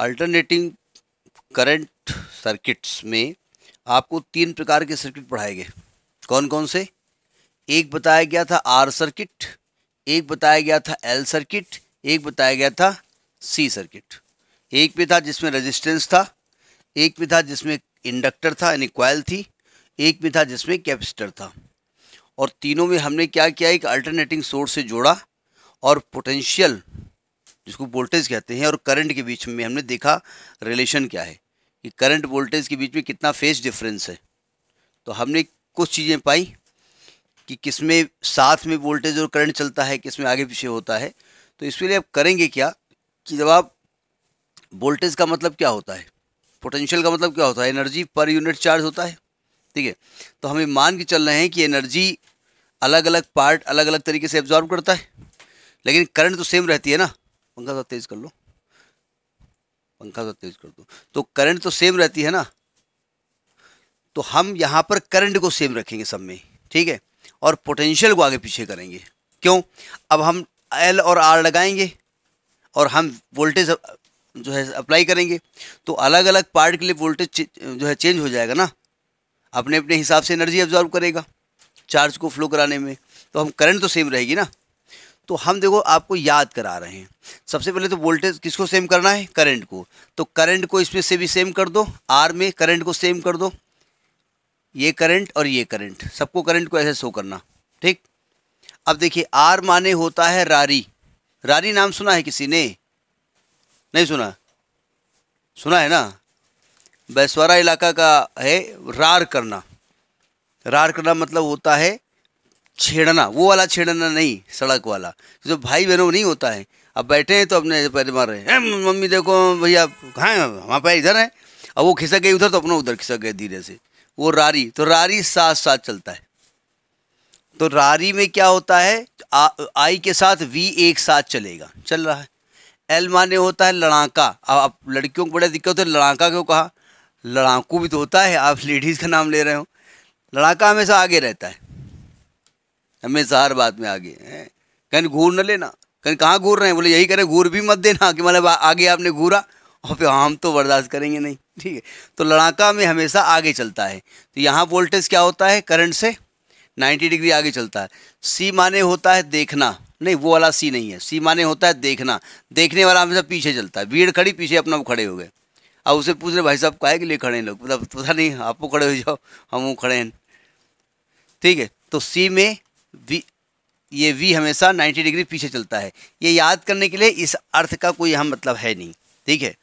Alternating current circuits में आपको तीन प्रकार के सर्किट पढ़ाए गए कौन कौन से एक बताया गया था आर सर्किट एक बताया गया था एल सर्किट एक बताया गया था सी सर्किट एक भी था जिसमें रेजिस्टेंस था एक भी था जिसमें इंडक्टर था यानी क्वाइल थी एक में था जिसमें कैपेसिटर था और तीनों में हमने क्या किया एक अल्टरनेटिंग सोर्स से जोड़ा और पोटेंशियल जिसको वोल्टेज कहते हैं और करंट के बीच में हमने देखा रिलेशन क्या है कि करंट वोल्टेज के बीच में कितना फेज डिफरेंस है तो हमने कुछ चीज़ें पाई कि किस में साथ में वोल्टेज और करंट चलता है किस में आगे पीछे होता है तो इसके लिए आप करेंगे क्या कि जब आप वोल्टेज का मतलब क्या होता है पोटेंशियल का मतलब क्या होता है एनर्जी पर यूनिट चार्ज होता है ठीक है तो हमें मान के चल रहे हैं कि एनर्जी अलग अलग पार्ट अलग अलग तरीके से एब्जॉर्ब करता है लेकिन करंट तो सेम रहती है ना पंखा सा तेज़ कर लो पंखा सा तेज़ कर दो तो करंट तो सेम रहती है ना तो हम यहाँ पर करंट को सेम रखेंगे सब में ठीक है और पोटेंशियल को आगे पीछे करेंगे क्यों अब हम एल और आर लगाएंगे और हम वोल्टेज जो है अप्लाई करेंगे तो अलग अलग पार्ट के लिए वोल्टेज जो है चेंज हो जाएगा ना अपने अपने हिसाब से एनर्जी ऑब्जॉर्व करेगा चार्ज को फ्लो कराने में तो हम करंट तो सेम रहेगी ना तो हम देखो आपको याद करा रहे हैं सबसे पहले तो वोल्टेज किसको सेम करना है करंट को तो करंट को इसमें से भी सेम कर दो आर में करंट को सेम कर दो ये करंट और ये करंट सबको करंट को ऐसे शो करना ठीक अब देखिए आर माने होता है रारी रारी नाम सुना है किसी ने नहीं सुना सुना है ना बैसवारा इलाका का है रार करना रार करना मतलब होता है छेड़ना वो वाला छेड़ना नहीं सड़क वाला जो भाई बहनों नहीं होता है अब बैठे हैं तो अपने पैर मार रहे हैं मम्मी देखो भैया कहाँ हैं पैर इधर है अब वो खिसक गए उधर तो अपना उधर खिसक गए धीरे से वो रारी तो रारी साथ साथ चलता है तो रारी में क्या होता है आ, आई के साथ वी एक साथ चलेगा चल रहा है एल माने होता है लड़ाका अब आप लड़कियों को बड़ा दिक्कत है लड़ाका क्यों कहा लड़ाकू भी तो होता है आप लेडीज़ का नाम ले रहे हो लड़ाका हमेशा आगे रहता है हम बात में आगे हैं कहीं घूर न लेना कहीं कहाँ घूर रहे हैं बोले यही करें घूर भी मत देना कि मतलब आगे आपने घूरा और फिर हम तो बर्दाश्त करेंगे नहीं ठीक है तो लड़ाका में हमेशा आगे चलता है तो यहाँ वोल्टेज क्या होता है करंट से 90 डिग्री आगे चलता है सी माने होता है देखना नहीं वो वाला सी नहीं है सी माने होता है देखना देखने वाला हमेशा पीछे चलता है भीड़ खड़ी पीछे अपना खड़े हो गए अब उसे पूछ रहे भाई साहब काहे के लिए खड़े हैं लोग मतलब पता नहीं आपको खड़े हो जाओ हम खड़े हैं ठीक है तो सी में वी ये वी हमेशा 90 डिग्री पीछे चलता है ये याद करने के लिए इस अर्थ का कोई अहम मतलब है नहीं ठीक है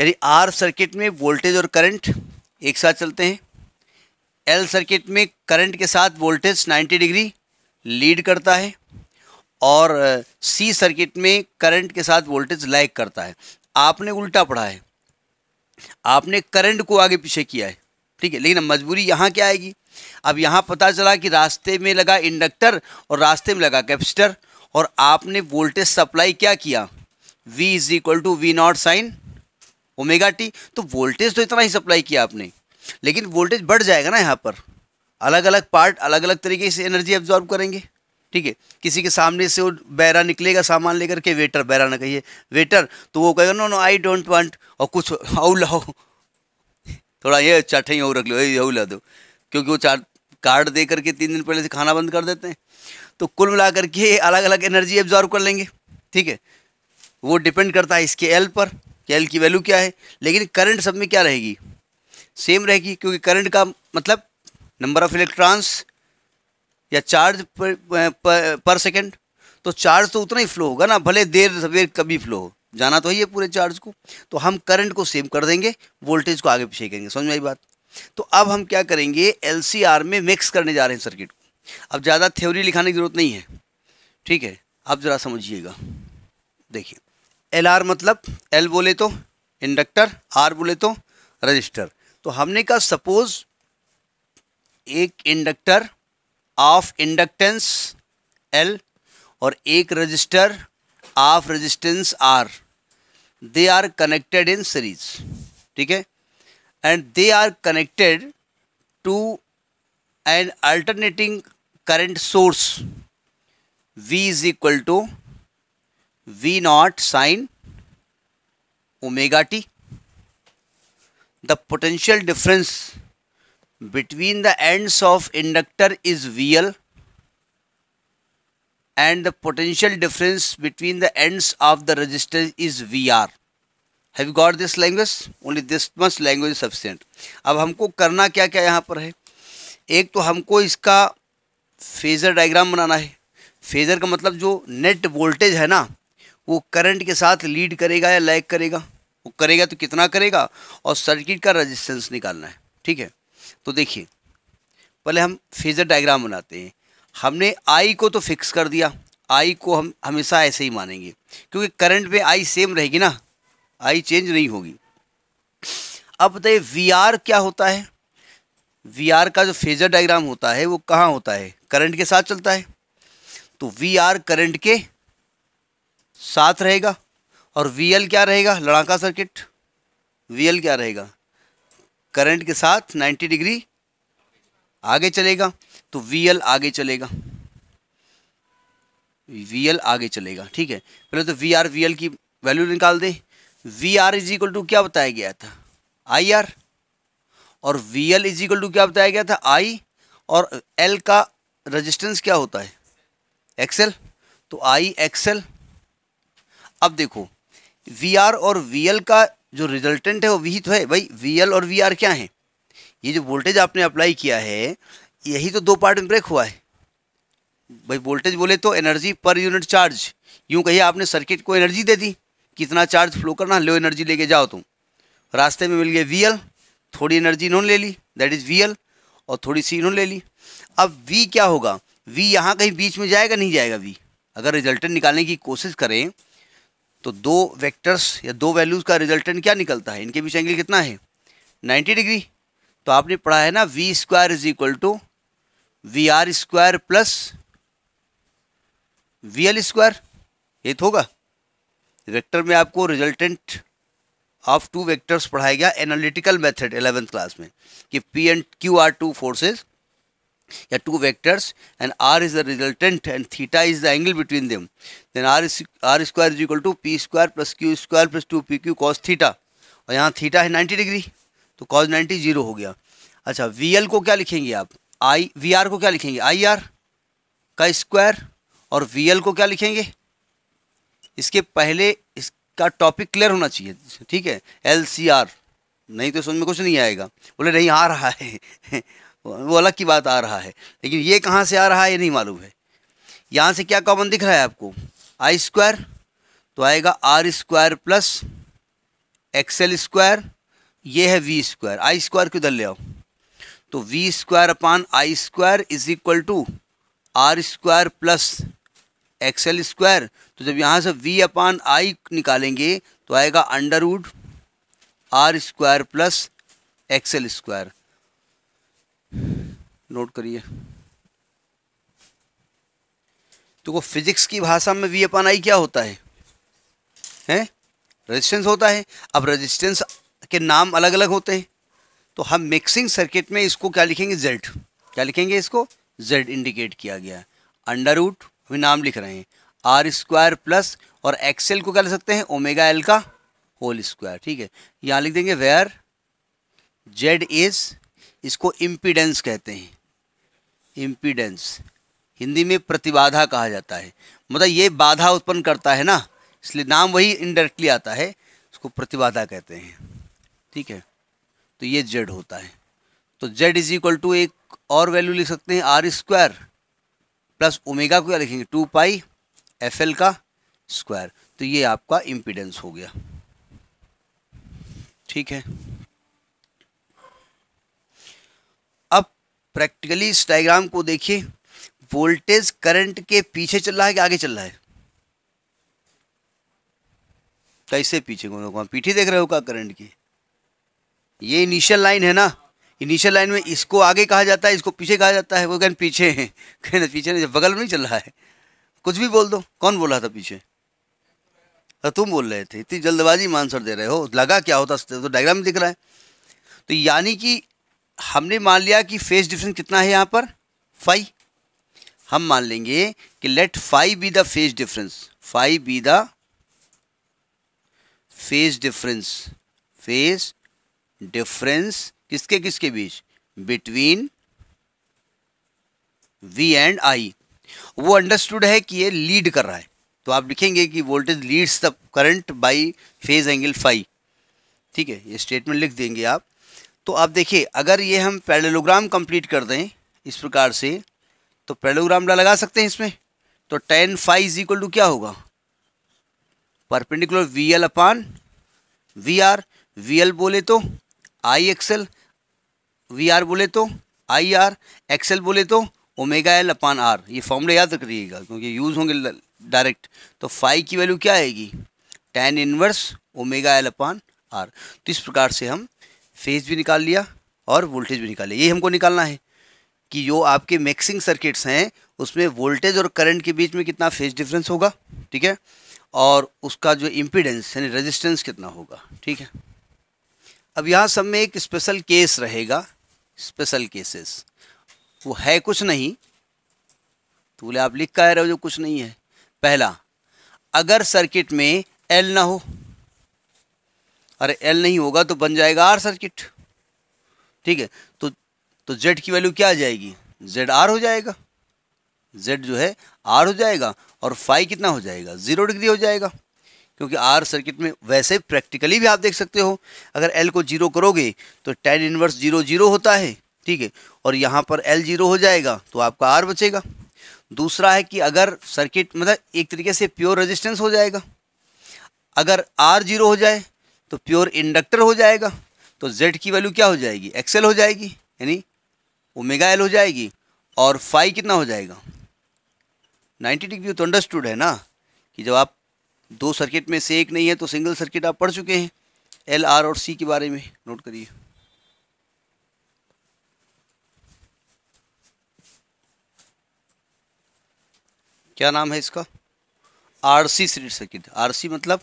यानी आर सर्किट में वोल्टेज और करंट एक साथ चलते हैं एल सर्किट में करंट के साथ वोल्टेज 90 डिग्री लीड करता है और सी सर्किट में करंट के साथ वोल्टेज लैग करता है आपने उल्टा पढ़ा है आपने करंट को आगे पीछे किया है ठीक है लेकिन मजबूरी यहाँ क्या आएगी अब यहाँ पता चला कि रास्ते में लगा इंडक्टर और रास्ते में लगा कैपेसिटर और आपने वोल्टेज सप्लाई क्या किया V is equal to V not sine omega T तो वोल्टेज तो इतना ही सप्लाई किया आपने लेकिन वोल्टेज बढ़ जाएगा ना यहाँ पर अलग अलग पार्ट अलग अलग तरीके से एनर्जी एब्जॉर्ब करेंगे ठीक है किसी के सामने से वो बैरा निकलेगा सामान लेकर के वेटर बैरा ना कहिए वेटर तो वो कहेगा no no I don't want और कुछ औ लाओ थोड़ा ये चटही और रख लो ये औ ला दो क्योंकि वो चार कार्ड दे करके तीन दिन पहले से खाना बंद कर देते हैं तो कुल मिला के अलग अलग एनर्जी एब्जॉर्व कर लेंगे ठीक है वो डिपेंड करता है इसके एल पर कि एल की वैल्यू क्या है लेकिन करंट सब में क्या रहेगी सेम रहेगी क्योंकि करंट का मतलब नंबर ऑफ इलेक्ट्रॉन्स या चार्ज पर, पर, पर सेकेंड तो चार्ज तो उतना ही फ्लो होगा ना भले देर सवेर कभी फ्लो हो जाना तो ही है पूरे चार्ज को तो हम करंट को सेम कर देंगे वोल्टेज को आगे पीछे करेंगे समझ में आई बात तो अब हम क्या करेंगे एल में मिक्स करने जा रहे हैं सर्किट को अब ज़्यादा थ्योरी लिखाने की ज़रूरत नहीं है ठीक है आप ज़रा समझिएगा देखिए एल मतलब एल बोले तो इंडक्टर आर बोले तो रजिस्टर तो हमने कहा सपोज एक इंडक्टर ऑफ इंडक्टेंस एल और एक resistor of resistance R they are connected in series ठीक है and they are connected to an alternating current source V is equal to V naught sine omega t. The potential difference between the ends of inductor is VL and the potential difference between the ends of the resistor is VR. Have you got this language only this much language sufficient अब हमको करना क्या क्या यहाँ पर है एक तो हमको इसका फेज़र डायग्राम बनाना है फेज़र का मतलब जो नेट वोल्टेज है ना वो करंट के साथ लीड करेगा या लैग करेगा वो करेगा तो कितना करेगा और सर्किट का रेजिस्टेंस निकालना है ठीक है तो देखिए पहले हम फेज़र डायग्राम बनाते हैं हमने आई को तो फिक्स कर दिया आई को हम हमेशा ऐसे ही मानेंगे क्योंकि करंट में आई सेम रहेगी ना आई चेंज नहीं होगी अब बताइए वी आर क्या होता है वी आर का जो फेजर डायग्राम होता है वो कहाँ होता है करंट के साथ चलता है तो वी आर करंट के साथ रहेगा और वी एल क्या रहेगा लड़ाका सर्किट वी एल क्या रहेगा करंट के साथ 90 डिग्री आगे चलेगा तो वी एल आगे चलेगा वी एल आगे चलेगा ठीक है पहले तो वी आर वी एल की वैल्यू निकाल दें V R is equal to क्या बताया गया था आई आर और V L is equal to क्या बताया गया था आई और एल का रजिस्टेंस क्या होता है एक्सएल तो आई एक्सएल अब देखो वी आर और वी एल का जो रिजल्टेंट है वो वही तो है भाई वी एल और वी आर क्या है ये जो वोल्टेज आपने अप्लाई किया है यही तो दो पार्ट में ब्रेक हुआ है भाई वोल्टेज बोले तो एनर्जी पर यूनिट चार्ज यूँ कहिए आपने सर्किट को एनर्जी दे दी कितना चार्ज फ्लो करना लो एनर्जी लेके जाओ तुम रास्ते में मिल गए वी थोड़ी एनर्जी इन्होंने ले ली दैट इज़ वी और थोड़ी सी इन्होंने ले ली अब वी क्या होगा वी यहाँ कहीं बीच में जाएगा नहीं जाएगा वी अगर रिजल्टेंट निकालने की कोशिश करें तो दो वेक्टर्स या दो वैल्यूज़ का रिजल्टेंट क्या निकलता है इनके बीच एंगल कितना है 90 डिग्री तो आपने पढ़ा है ना V square is equal to V R square plus V L square ये तो होगा वेक्टर में आपको रिजल्टेंट ऑफ टू वेक्टर्स पढ़ाया गया एनालिटिकल मेथड एलेवेंथ क्लास में कि P and Q are two forces या two vectors and R is the resultant and theta is the angle between them then R R square is equal to P square plus Q square plus two P Q cos theta और यहाँ theta है ninety degree तो cos ninety zero हो गया अच्छा we L को क्या लिखेंगे आप आई वी आर को क्या लिखेंगे आई आर का स्क्वायर और वी एल को क्या लिखेंगे इसके पहले इसका टॉपिक क्लियर होना चाहिए ठीक है एल सी आर नहीं तो समझ में कुछ नहीं आएगा बोले नहीं आ रहा है वो अलग की बात आ रहा है लेकिन ये कहाँ से आ रहा है ये नहीं मालूम है यहाँ से क्या कॉमन दिख रहा है आपको आई स्क्वायर तो आएगा R square plus XL square ये है वी स्क्वायर आई स्क्वायर क्यों इधर ले आओ तो V square upon I square is equal to R square plus XL square तो जब यहाँ से वी अपान आई निकालेंगे तो आएगा under R square plus XL square note करिए तो वो फिजिक्स की भाषा में वी अपान आई क्या होता है हैं रेजिस्टेंस होता है अब रेजिस्टेंस के नाम अलग अलग होते हैं तो हम मिक्सिंग सर्किट में इसको क्या लिखेंगे जेड क्या लिखेंगे इसको जेड इंडिकेट किया गया अंडर अभी नाम लिख रहे हैं आर स्क्वायर प्लस और एक्सएल को क्या लिख सकते हैं ओमेगा एल का होल स्क्वायर ठीक है यहाँ लिख देंगे वेयर जेड इज इसको इम्पीडेंस कहते हैं इम्पीडेंस हिंदी में प्रतिबाधा कहा जाता है मतलब ये बाधा उत्पन्न करता है ना इसलिए नाम वही इनडायरेक्टली आता है उसको प्रतिबाधा कहते हैं ठीक है तो ये जेड होता है तो जेड इज इक्वल टू एक और वैल्यू लिख सकते हैं आर स्क्वायर प्लस ओमेगा को क्या लिखेंगे टू पाई एफ एल का स्क्वायर तो ये आपका इम्पिडेंस हो गया ठीक है अब प्रैक्टिकली इस डायग्राम को देखिए वोल्टेज करंट के पीछे चल रहा है कि आगे चल रहा है कैसे पीछे पीठी देख रहे हो का करंट की ये इनिशियल लाइन है ना इनिशियल लाइन में इसको आगे कहा जाता है इसको पीछे कहा जाता है वो कहना पीछे हैं कहना पीछे नहीं बगल में नहीं चल रहा है कुछ भी बोल दो कौन बोला था पीछे तो तुम बोल रहे थे इतनी जल्दबाजी में आंसर दे रहे हो लगा क्या होता तो डायग्राम तो दिख रहा है तो यानी कि हमने मान लिया कि फेस डिफरेंस कितना है यहाँ पर फाइव हम मान लेंगे कि let five be the phase difference five be the phase difference phase difference किसके किसके बीच बिटवीन वी एंड आई वो अंडरस्टूड है कि ये लीड कर रहा है तो आप लिखेंगे कि voltage leads the current by phase angle five ठीक है ये स्टेटमेंट लिख देंगे आप तो आप देखिए अगर ये हम पैरेलोग्राम कंप्लीट कर दें इस प्रकार से तो पैरेलोग्राम लगा सकते हैं इसमें तो tan five is equal to क्या होगा perpendicular V L upon V R V L बोले तो आई एक्सएल वी आर बोले तो आई आर एक्सएल बोले तो ओमेगा एल अपान आर ये फॉर्मूला याद रखिएगा क्योंकि यूज़ होंगे डायरेक्ट तो फाइव की वैल्यू क्या आएगी tan inverse omega L upon R तो इस प्रकार से हम फेज भी निकाल लिया और वोल्टेज भी निकाल लिया ये हमको निकालना है कि जो आपके मिक्सिंग सर्किट्स हैं उसमें वोल्टेज और करंट के बीच में कितना फेज डिफरेंस होगा ठीक है और उसका जो इम्पीडेंस यानी रेजिस्टेंस कितना होगा ठीक है अब यहाँ सब में एक स्पेशल केस रहेगा स्पेशल केसेस वो है कुछ नहीं तो बोले आप लिख का रहे हो जो कुछ नहीं है पहला अगर सर्किट में एल ना हो अरे एल नहीं होगा तो बन जाएगा आर सर्किट ठीक है तो तो जेड की वैल्यू क्या आ जाएगी जेड आर हो जाएगा जेड जो है आर हो जाएगा और फाइव कितना हो जाएगा ज़ीरो डिग्री हो जाएगा क्योंकि आर सर्किट में वैसे प्रैक्टिकली भी आप देख सकते हो अगर एल को जीरो करोगे तो टेन इनवर्स जीरो जीरो होता है ठीक है और यहाँ पर एल जीरो हो जाएगा तो आपका आर बचेगा दूसरा है कि अगर सर्किट मतलब एक तरीके से प्योर रजिस्टेंस हो जाएगा अगर आर जीरो हो जाए तो प्योर इंडक्टर हो जाएगा तो जेड की वैल्यू क्या हो जाएगी एक्सएल हो जाएगी यानी ओमेगा एल हो जाएगी और फाइव कितना हो जाएगा नाइन्टी डिग्री तो अंडरस्टूड है ना कि जब आप दो सर्किट में से एक नहीं है तो सिंगल सर्किट आप पढ़ चुके हैं एल आर और सी के बारे में नोट करिए क्या नाम है इसका आरसी सी सर्किट आरसी मतलब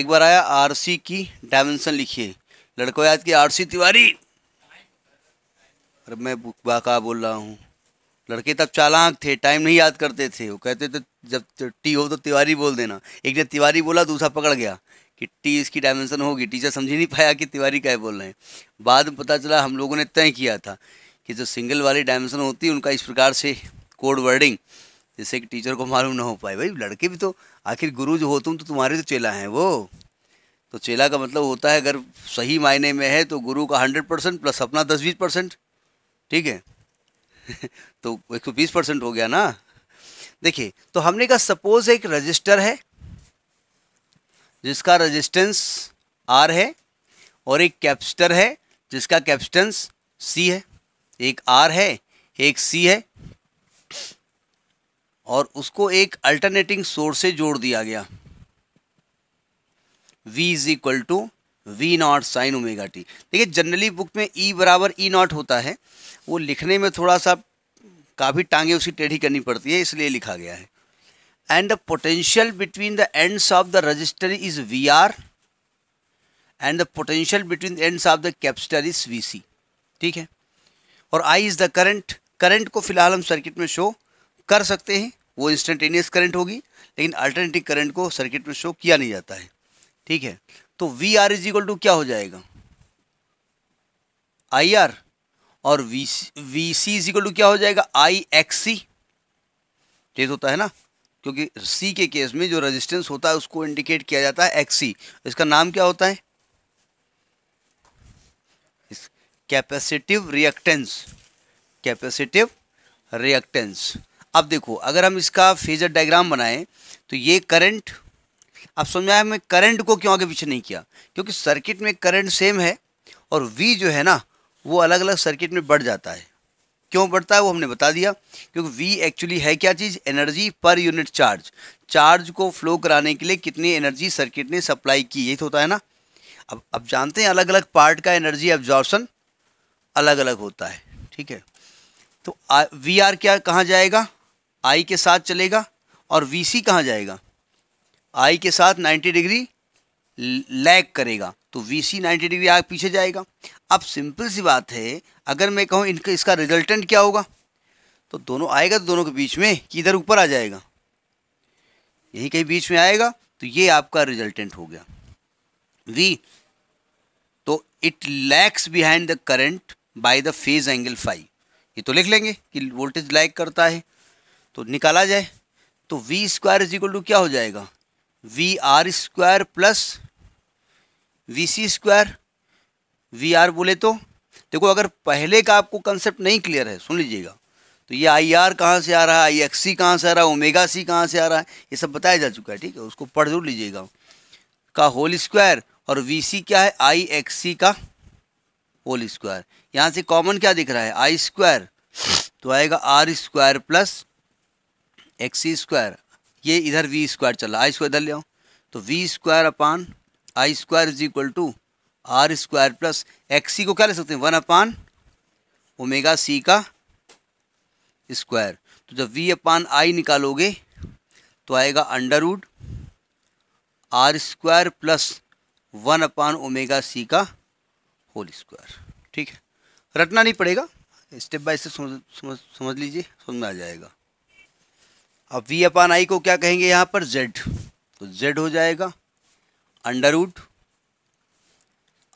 एक बार आया आरसी की डायमेंशन लिखिए लड़कों याद की आरसी तिवारी अरे मैं बाका बोल रहा हूँ लड़के तब चालाक थे टाइम नहीं याद करते थे वो कहते थे जब टी हो तो तिवारी बोल देना एक ने तिवारी बोला दूसरा पकड़ गया कि टी इसकी डायमेंशन होगी टीचर समझ ही नहीं पाया कि तिवारी क्या बोल रहे हैं बाद में पता चला हम लोगों ने तय किया था कि जो सिंगल वाली डायमेंशन होती है उनका इस प्रकार से कोड वर्डिंग जिससे कि टीचर को मालूम ना हो पाए भाई लड़के भी तो आखिर गुरु जो हो तुम तो तुम्हारे तो चेला हैं वो तो चेला का मतलब होता है अगर सही मायने में है तो गुरु का हंड्रेड परसेंट प्लस अपना दस बीस परसेंट ठीक है तो एक सौ बीस परसेंट हो गया ना देखिए तो हमने कहा सपोज एक रजिस्टर है जिसका रजिस्टेंस आर है और एक कैप्स्टर है जिसका कैप्स्टेंस सी है एक आर है एक सी है और उसको एक अल्टरनेटिंग सोर्स से जोड़ दिया गया V is equal to V not sine omega t देखिए जनरली बुक में ई e बराबर ई e नॉट होता है वो लिखने में थोड़ा सा काफ़ी टांगे उसी टेढ़ी करनी पड़ती है इसलिए लिखा गया है and the potential between the ends of the resistor is V R and the potential between the ends of the capacitor is V C ठीक है और I is the current current को फिलहाल हम सर्किट में शो कर सकते हैं वो इंस्टेंटेनियस करंट होगी लेकिन अल्टरनेटिव करंट को सर्किट में शो किया नहीं जाता है ठीक है तो V R is equal to क्या हो जाएगा आई आर और V C is equal to क्या हो जाएगा आई एक्स सी ये होता है ना क्योंकि सी के केस में जो रेजिस्टेंस होता है उसको इंडिकेट किया जाता है एक्स सी इसका नाम क्या होता है कैपेसिटिव रिएक्टेंस कैपेसिटिव रिएक्टेंस अब देखो अगर हम इसका फेजर डायग्राम बनाएं तो ये करंट अब समझाया मैं करंट को क्यों आगे पीछे नहीं किया क्योंकि सर्किट में करंट सेम है और वी जो है ना वो अलग अलग सर्किट में बढ़ जाता है क्यों बढ़ता है वो हमने बता दिया क्योंकि वी एक्चुअली है क्या चीज़ energy per unit charge charge को फ्लो कराने के लिए कितनी एनर्जी सर्किट ने सप्लाई की यही तो होता है ना अब अब जानते हैं अलग अलग पार्ट का एनर्जी एब्जॉर्बन अलग अलग होता है ठीक है तो वी आर क्या कहाँ जाएगा आई के साथ चलेगा और वी सी कहाँ जाएगा आई के साथ 90 डिग्री लैग करेगा तो वी सी नाइन्टी डिग्री आगे पीछे जाएगा अब सिंपल सी बात है अगर मैं कहूँ इनका इसका रिजल्टेंट क्या होगा तो दोनों आएगा तो दोनों के बीच में कि इधर ऊपर आ जाएगा यही कहीं बीच में आएगा तो ये आपका रिजल्टेंट हो गया वी तो it lags behind the current by the phase angle phi ये तो लिख लेंगे कि वोल्टेज लैक करता है तो निकाला जाए तो V square is equal to क्या हो जाएगा V R square plus V C square V R बोले तो देखो अगर पहले का आपको कंसेप्ट नहीं क्लियर है सुन लीजिएगा तो ये आई आर कहाँ से आ रहा है आई एक्स सी कहाँ से आ रहा है ओमेगा सी कहाँ से आ रहा है ये सब बताया जा चुका है ठीक है उसको पढ़ जरूर लीजिएगा का होल स्क्वायर और वी सी क्या है आई एक्स सी का होल स्क्वायर यहाँ से कॉमन क्या दिख रहा है आई स्क्वायर तो आएगा R square plus X square ये इधर वी स्क्वायर चल है आई स्क्वायर इधर ले आओ तो V square upon I square is equal to R square plus X C को क्या ले सकते हैं वन अपान ओमेगा सी का स्क्वायर तो जब वी अपान आई निकालोगे तो आएगा under root R square plus one upon omega C का होल स्क्वायर ठीक है रटना नहीं पड़ेगा स्टेप बाय स्टेप समझ समझ लीजिए समझ में आ जाएगा अब वी अपान आई को क्या कहेंगे यहाँ पर जेड तो जेड हो जाएगा under root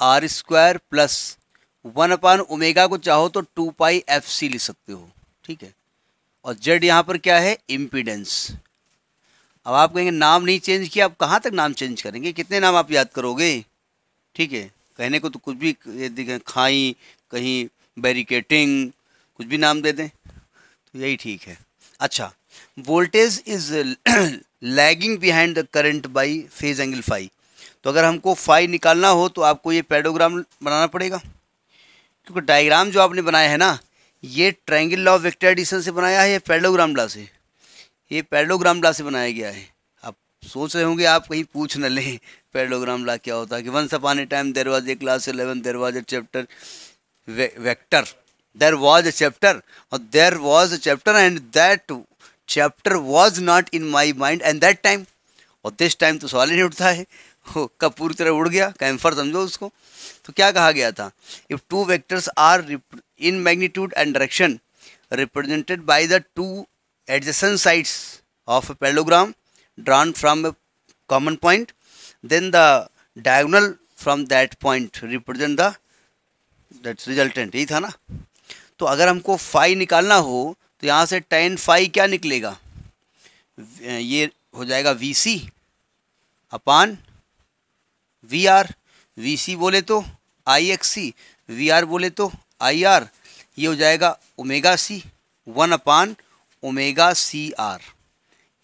R square plus one upon omega को चाहो तो टू पाई एफ सी लिख सकते हो ठीक है और जेड यहाँ पर क्या है इम्पीडेंस अब आप कहेंगे नाम नहीं चेंज किया आप कहाँ तक नाम चेंज करेंगे कितने नाम आप याद करोगे ठीक है कहने को तो कुछ भी यदि खाई कहीं बैरिकेटिंग कुछ भी नाम दे दें तो यही ठीक है अच्छा voltage is lagging behind the current by phase angle phi तो अगर हमको फाई निकालना हो तो आपको ये पैडोग्राम बनाना पड़ेगा क्योंकि डायग्राम जो आपने बनाया है ना ये ट्रायंगल लॉ वेक्टर एडिशन से बनाया है या पैडोग्राम ला से ये पैडोग्राम ला से बनाया गया है आप सोच रहे होंगे आप कहीं पूछ न लें पैडोग्राम ला क्या होता है कि once upon a time there was a class eleven there was a chapter vector there was a chapter और there was a chapter and that chapter was not in my mind and that time और this time तो सवाल ही नहीं उठता है कब पूरी तरह उड़ गया कैम्फर समझो उसको तो क्या कहा गया था if two vectors are in magnitude and direction represented by the two adjacent sides of a parallelogram drawn from a common point then the diagonal from that point represent that resultant यही था ना तो अगर हमको five निकालना हो तो यहाँ से टेन फाइव क्या निकलेगा ये हो जाएगा V C upon V R V C बोले तो I X C V R बोले तो आई आर ये हो जाएगा omega C one upon omega C R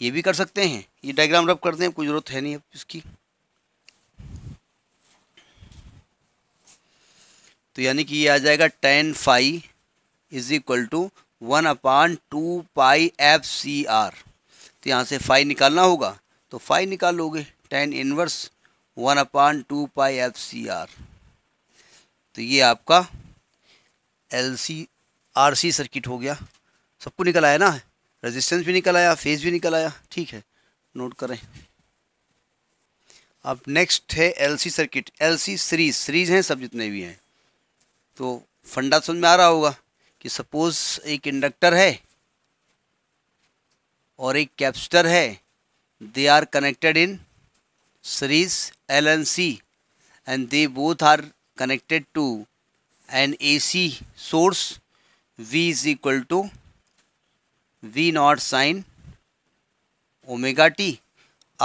ये भी कर सकते हैं ये डायग्राम रब करते हैं कोई ज़रूरत है नहीं अब इसकी तो यानी कि ये आ जाएगा tan five is equal to one upon two pi f C R तो यहाँ से फाइव निकालना होगा तो फाइव निकाल लोगे tan inverse one upon two pi f C R तो ये आपका L C R C circuit हो गया सबको निकल आया ना रेजिस्टेंस भी निकल आया फेज भी निकल आया ठीक है नोट करें अब नेक्स्ट है LC circuit LC series series हैं सब जितने भी हैं तो फंडा समझ में आ रहा होगा कि सपोज एक इंडक्टर है और एक कैपेसिटर है they are connected in series L and C and they both are connected to an AC source V is equal to V not sine omega t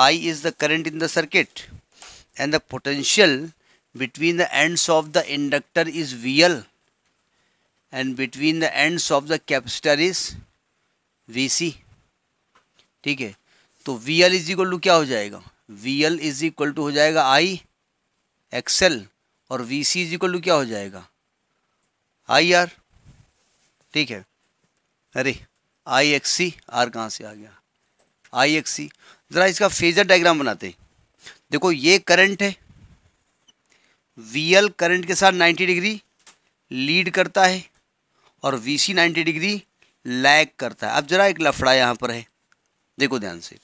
I is the current in the circuit and the potential between the ends of the inductor is V L and between the ends of the capacitor is V C ठीक है तो V L is equal to क्या हो जाएगा V L is equal to हो जाएगा I X L और V C is equal to क्या हो जाएगा आई आर ठीक है अरे आई एक्स सी आर कहाँ से आ गया आई एक्स सी ज़रा इसका फेजर डायग्राम बनाते देखो ये करंट है वी एल करंट के साथ 90 डिग्री लीड करता है और V C ninety degree lag करता है अब ज़रा एक लफड़ा यहाँ पर है देखो ध्यान से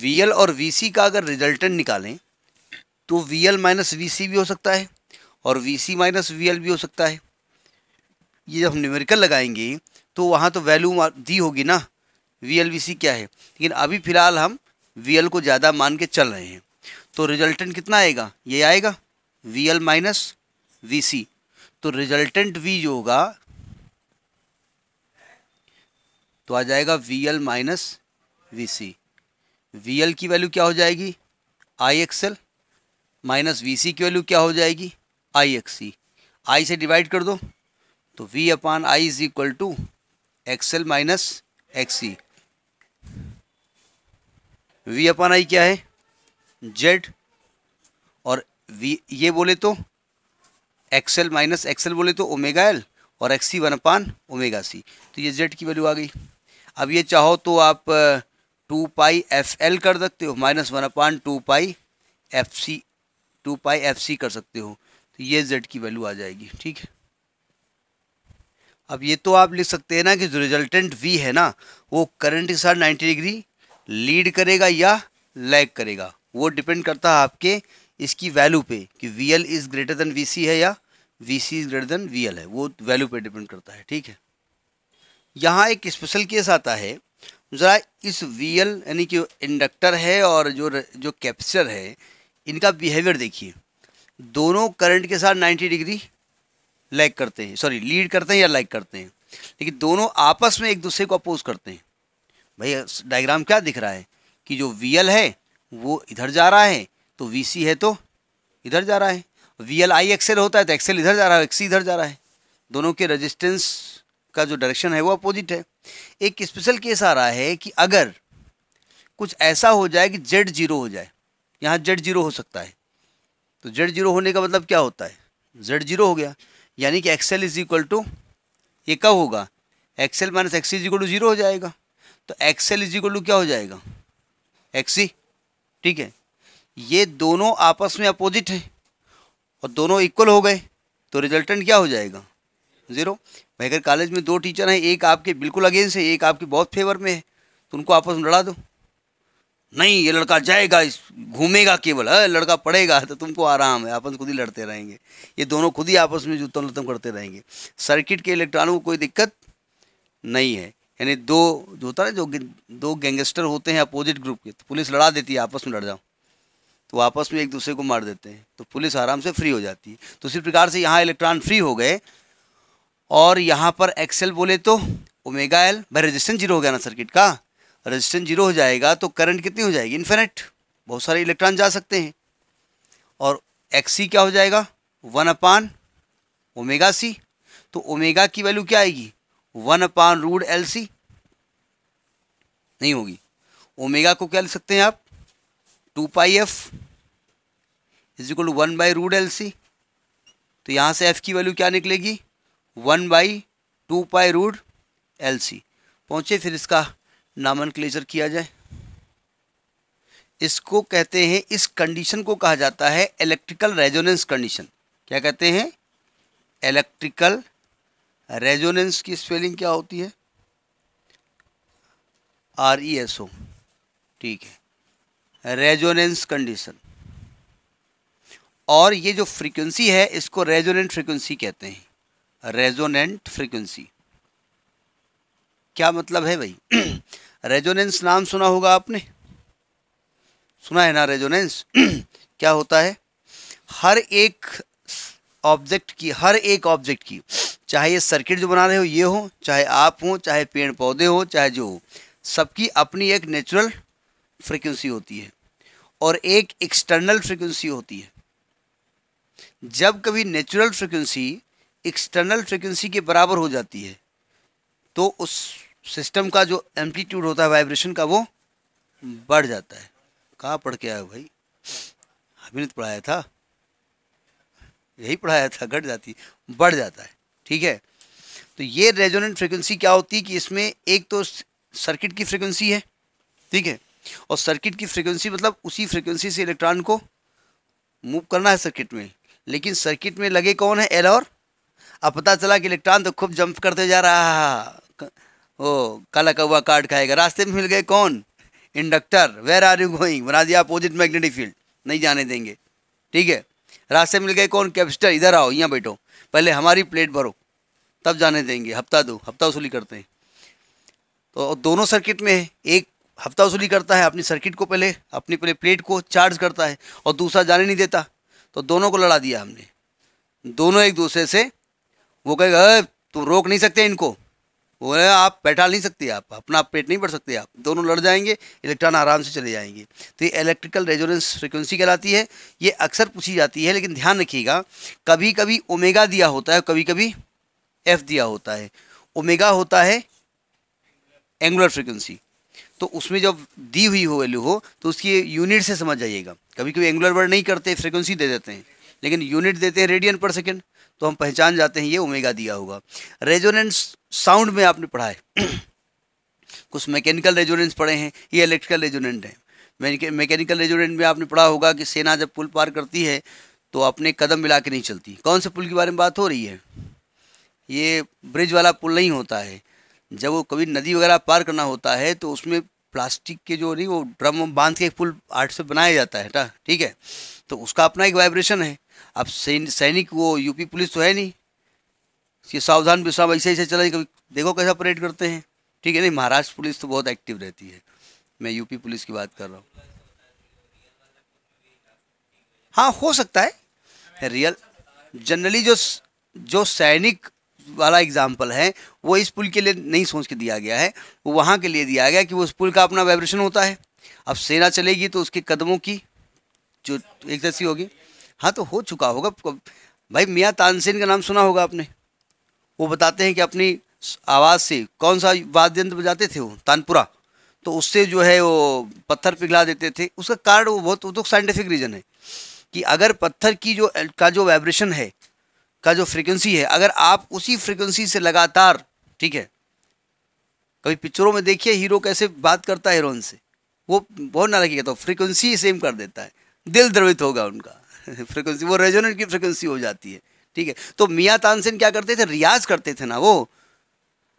वी एल और वी सी का अगर रिजल्टेंट निकालें तो V L minus V C भी हो सकता है और V C minus V L भी हो सकता है ये जब हम न्यूमेरिकल लगाएंगे तो वहाँ तो वैल्यू दी होगी ना वी एल वी सी क्या है लेकिन अभी फ़िलहाल हम वी एल को ज़्यादा मान के चल रहे हैं तो रिजल्टेंट कितना आएगा ये आएगा V L minus V C तो रिजल्टेंट वी जो होगा तो आ जाएगा V L minus V C V L की वैल्यू क्या हो जाएगी I X L minus V C की वैल्यू क्या हो जाएगी आई एक्स सी आई से डिवाइड कर दो तो V upon I is equal to X L minus X C V upon I क्या है जेड और वी ये बोले तो एक्सएल माइनस एक्सएल बोले तो ओमेगा एल और X C one upon omega C तो ये जेड की वैल्यू आ गई अब ये चाहो तो आप टू पाई एफ एल कर सकते हो minus one upon two pi f C two pi f C कर सकते हो तो ये जेड की वैल्यू आ जाएगी ठीक है अब ये तो आप लिख सकते हैं ना कि जो रिजल्टेंट वी है ना वो करंट के साथ नाइन्टी डिग्री लीड करेगा या लैग करेगा वो डिपेंड करता है आपके इसकी वैल्यू पे कि V L is greater than V C है या V C is greater than V L है वो वैल्यू पे डिपेंड करता है ठीक है यहाँ एक स्पेशल केस आता है ज़रा इस वीएल यानी कि इंडक्टर है और जो जो कैप्सर है इनका बिहेवियर देखिए दोनों करंट के साथ 90 डिग्री लैग करते हैं सॉरी लीड करते हैं या लैग करते हैं लेकिन दोनों आपस में एक दूसरे को अपोज करते हैं भाई डायग्राम क्या दिख रहा है कि जो वी है वो इधर जा रहा है तो वी है तो इधर जा रहा है वी एल आई एक्सेल होता है तो एक्सेल इधर जा रहा है एक्सी इधर जा रहा है दोनों के रजिस्टेंस का जो डायरेक्शन है वो अपोजिट है एक स्पेशल केस आ रहा है कि अगर कुछ ऐसा हो जाए कि जेड जीरो हो जाए यहाँ जेड जीरो हो सकता है तो जेड जीरो होने का मतलब क्या होता है जेड जीरो हो गया यानी कि एक्सेल इज इक्वल टू ये कब होगा X L minus X C is equal to zero हो जाएगा तो एक्सेल इज इक्वल टू क्या हो जाएगा एक्सी ठीक है ये दोनों आपस में अपोजिट हैं और दोनों इक्वल हो गए तो रिजल्टेंट क्या हो जाएगा ज़ीरो भाई अगर कॉलेज में दो टीचर हैं एक आपके बिल्कुल अगेंस्ट है एक आपके बहुत फेवर में है तो उनको आपस में लड़ा दो नहीं ये लड़का जाएगा इस घूमेगा केवल है लड़का पढ़ेगा तो तुमको आराम है आपस खुद ही लड़ते रहेंगे ये दोनों खुद ही आपस में जुतम लुतम करते रहेंगे सर्किट के इलेक्ट्रॉनों को कोई दिक्कत नहीं है यानी दो जो होता है जो दो गैंगस्टर होते हैं अपोजिट ग्रुप के तो पुलिस लड़ा देती है आपस में लड़ जाओ तो आपस में एक दूसरे को मार देते हैं तो पुलिस आराम से फ्री हो जाती है तो उसी प्रकार से यहाँ इलेक्ट्रॉन फ्री हो गए और यहाँ पर एक्सेल बोले तो ओमेगा एल भाई रजिस्टेंस जीरो हो गया ना सर्किट का रजिस्टेंस जीरो हो जाएगा तो करंट कितनी हो जाएगी इन्फिनेट बहुत सारे इलेक्ट्रॉन जा सकते हैं और एक्सी क्या हो जाएगा वन अपान ओमेगा सी तो ओमेगा की वैल्यू क्या आएगी one upon root L C नहीं होगी ओमेगा को क्या लिख सकते हैं आप two pi f is equal to one by root L C तो यहाँ से एफ की वैल्यू क्या निकलेगी one by two pi root L C पहुँचे फिर इसका नामन क्लेजर किया जाए इसको कहते हैं इस कंडीशन को कहा जाता है इलेक्ट्रिकल रेजोनेंस कंडीशन क्या कहते हैं इलेक्ट्रिकल रेजोनेंस की स्पेलिंग क्या होती है आर ई एस ओ ठीक है रेजोनेंस कंडीशन और ये जो फ्रीक्वेंसी है इसको रेजोनेंट फ्रीक्वेंसी कहते हैं रेजोनेंट फ्रीक्वेंसी क्या मतलब है भाई रेजोनेंस नाम सुना होगा आपने सुना है ना रेजोनेंस क्या होता है हर एक ऑब्जेक्ट की हर एक ऑब्जेक्ट की चाहे ये सर्किट जो बना रहे हो ये हो चाहे आप हो चाहे पेड़ पौधे हो चाहे जो हो सबकी अपनी एक नेचुरल फ्रीक्वेंसी होती है और एक एक्सटर्नल फ्रीक्वेंसी होती है जब कभी नेचुरल फ्रीक्वेंसी एक्सटर्नल फ्रिक्वेंसी के बराबर हो जाती है तो उस सिस्टम का जो एम्पलीट्यूड होता है वाइब्रेशन का वो बढ़ जाता है कहाँ पढ़ के आया भाई अभी तो पढ़ाया था यही पढ़ाया था घट जाती बढ़ जाता है ठीक है तो ये रेजोनेंट फ्रिक्वेंसी क्या होती है कि इसमें एक तो सर्किट की फ्रिक्वेंसी है ठीक है और सर्किट की फ्रिक्वेंसी मतलब उसी फ्रिक्वेंसी से इलेक्ट्रॉन को मूव करना है सर्किट में लेकिन सर्किट में लगे कौन है एल और अब पता चला कि इलेक्ट्रॉन तो खूब जंप करते जा रहा है ओ काला कौवा कार्ड खाएगा रास्ते में मिल गए कौन inductor where are you going बना दिया अपोजिट मैग्नेटिक फील्ड नहीं जाने देंगे ठीक है रास्ते मिल गए कौन कैपेसिटर इधर आओ यहाँ बैठो पहले हमारी प्लेट भरो तब जाने देंगे हफ्ता दो हफ्ता वसूली करते हैं तो दोनों सर्किट में है एक हफ्ता वसूली करता है अपनी सर्किट को पहले अपनी पहले प्लेट को चार्ज करता है और दूसरा जाने नहीं देता तो दोनों को लड़ा दिया हमने दोनों एक दूसरे से वो कहेगा तुम रोक नहीं सकते इनको वो बोले आप बैठा नहीं सकते आप अपना पेट नहीं बढ़ सकते आप दोनों लड़ जाएंगे इलेक्ट्रॉन तो आराम से चले जाएंगे तो ये इलेक्ट्रिकल रेजोनेंस फ्रिक्वेंसी कहलाती है ये अक्सर पूछी जाती है लेकिन ध्यान रखिएगा कभी कभी ओमेगा दिया होता है कभी कभी एफ दिया होता है ओमेगा होता है एंगुलर फ्रिक्वेंसी तो उसमें जब दी हुई हो वैल्यू हो तो उसकी यूनिट से समझ जाइएगा कभी कभी एंगुलर वर्ड नहीं करते फ्रिक्वेंसी दे देते हैं लेकिन यूनिट देते हैं रेडियन पर सेकेंड तो हम पहचान जाते हैं ये ओमेगा दिया होगा रेजोनेंस साउंड में आपने पढ़ा है कुछ मैकेनिकल रेजोनेंस पढ़े हैं ये इलेक्ट्रिकल रेजोनेंट है मैकेनिकल रेजोनेंट में आपने पढ़ा होगा कि सेना जब पुल पार करती है तो अपने कदम मिला के नहीं चलती कौन से पुल के बारे में बात हो रही है ये ब्रिज वाला पुल नहीं होता है जब वो कभी नदी वगैरह पार करना होता है तो उसमें प्लास्टिक के जो नहीं वो ड्रम बांध के पुल आर्ट से बनाया जाता है ठीक है तो उसका अपना एक वाइब्रेशन है अब सैनिक वो यूपी पुलिस तो है नहीं ये सावधान विश्राम ऐसे ऐसे चला कभी देखो कैसा परेड करते हैं ठीक है नहीं महाराष्ट्र पुलिस तो बहुत एक्टिव रहती है मैं यूपी पुलिस की बात कर रहा हूँ हाँ हो सकता है रियल जनरली जो जो सैनिक वाला एग्जाम्पल है वो इस पुल के लिए नहीं सोच के दिया गया है वो वहाँ के लिए दिया गया कि उस पुल का अपना वाइब्रेशन होता है अब सेना चलेगी तो उसके कदमों की जो एक होगी हाँ तो हो चुका होगा भाई मियाँ तानसेन का नाम सुना होगा आपने वो बताते हैं कि अपनी आवाज़ से कौन सा वाद्य यंत्र बजाते थे वो तानपुरा तो उससे जो है वो पत्थर पिघला देते थे उसका कारण वो बहुत वो तो साइंटिफिक रीज़न है कि अगर पत्थर की जो का जो वाइब्रेशन है का जो फ्रीक्वेंसी है अगर आप उसी फ्रीक्वेंसी से लगातार ठीक है कभी पिक्चरों में देखिए हीरो कैसे बात करता है हीरोइन से वो बहुत नाराज़गी कहता तो फ्रीक्वेंसी सेम कर देता है दिल द्रवित होगा उनका फ्रिक्वेंसी वो रेजोनेंट की फ्रिक्वेंसी हो जाती है ठीक है तो मियाँ तानसेन क्या करते थे रियाज करते थे ना वो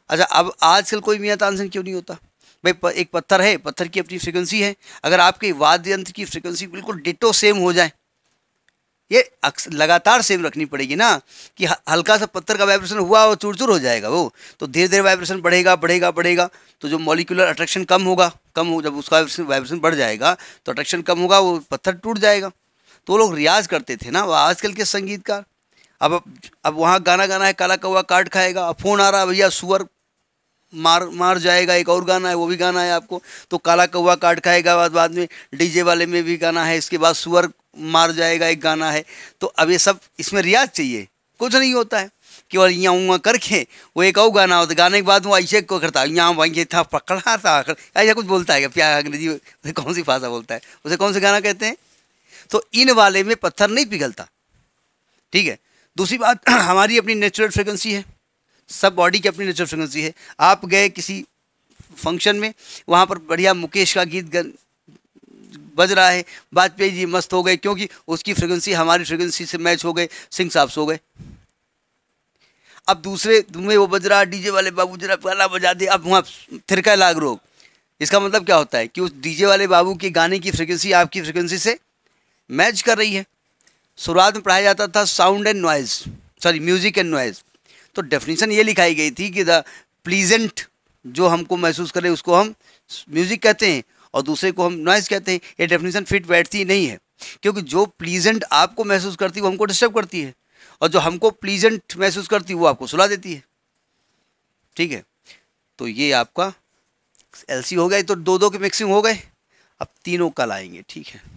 अच्छा अब आजकल कोई मियाँ तानसेन क्यों नहीं होता भाई एक पत्थर है पत्थर की अपनी फ्रिक्वेंसी है अगर आपके वाद्य यंत्र की फ्रिक्वेंसी बिल्कुल डिटो सेम हो जाए ये लगातार सेम रखनी पड़ेगी ना कि हल्का सा पत्थर का वाइब्रेशन हुआ और चूर चूर हो जाएगा वो तो धीरे धीरे वाइब्रेशन बढ़ेगा बढ़ेगा बढ़ेगा तो जो मॉलिकुलर अट्रैक्शन कम होगा कम हो जब उसका वाइब्रेशन बढ़ जाएगा तो अट्रैक्शन कम होगा वो पत्थर टूट जाएगा तो वो लोग रियाज करते थे ना आजकल के संगीतकार अब अब वहाँ गाना गाना है काला कौवा काट खाएगा अब फ़ोन आ रहा भैया सुअर मार मार जाएगा एक और गाना है वो भी गाना है आपको तो काला कौवा काट खाएगा बाद बाद में डीजे वाले में भी गाना है इसके बाद सुअर मार जाएगा एक गाना है तो अब ये सब इसमें रियाज चाहिए कुछ नहीं होता है केवल यहाँ ऊँ करके वो एक और गाना होता गाने के बाद वो ऐसे को करता यहाँ वहीं था पकड़ा था ऐसा कुछ बोलता है क्या प्यार अंग्रेजी कौन सी भाषा बोलता है उसे कौन सा गाना कहते हैं तो इन वाले में पत्थर नहीं पिघलता ठीक है दूसरी बात हमारी अपनी नेचुरल फ्रिक्वेंसी है सब बॉडी की अपनी नेचुरल फ्रिक्वेंसी है आप गए किसी फंक्शन में वहाँ पर बढ़िया मुकेश का गीत गन, बज रहा है वाजपेयी जी मस्त हो गए क्योंकि उसकी फ्रिक्वेंसी हमारी फ्रिक्वेंसी से मैच हो गए सिंह साहब सो गए अब दूसरे तुम्हें वो बज रहा डीजे वाले बाबू जरा गाना बजा दे अब वहाँ थिरका लाग रोग इसका मतलब क्या होता है कि उस डीजे वाले बाबू के गाने की फ्रिक्वेंसी आपकी फ्रिक्वेंसी से मैच कर रही है शुरुआत में पढ़ाया जाता था sound and noise sorry music and noise तो डेफिनेशन ये लिखाई गई थी कि द प्लीजेंट जो हमको महसूस करे उसको हम म्यूज़िक कहते हैं और दूसरे को हम नॉइज़ कहते हैं ये डेफिनेशन फिट बैठती नहीं है क्योंकि जो प्लीजेंट आपको महसूस करती है वो हमको डिस्टर्ब करती है और जो हमको प्लीजेंट महसूस करती वो आपको सुला देती है ठीक है तो ये आपका एलसी हो गया तो दो दो के मिक्सिंग हो गए अब तीनों कल आएंगे ठीक है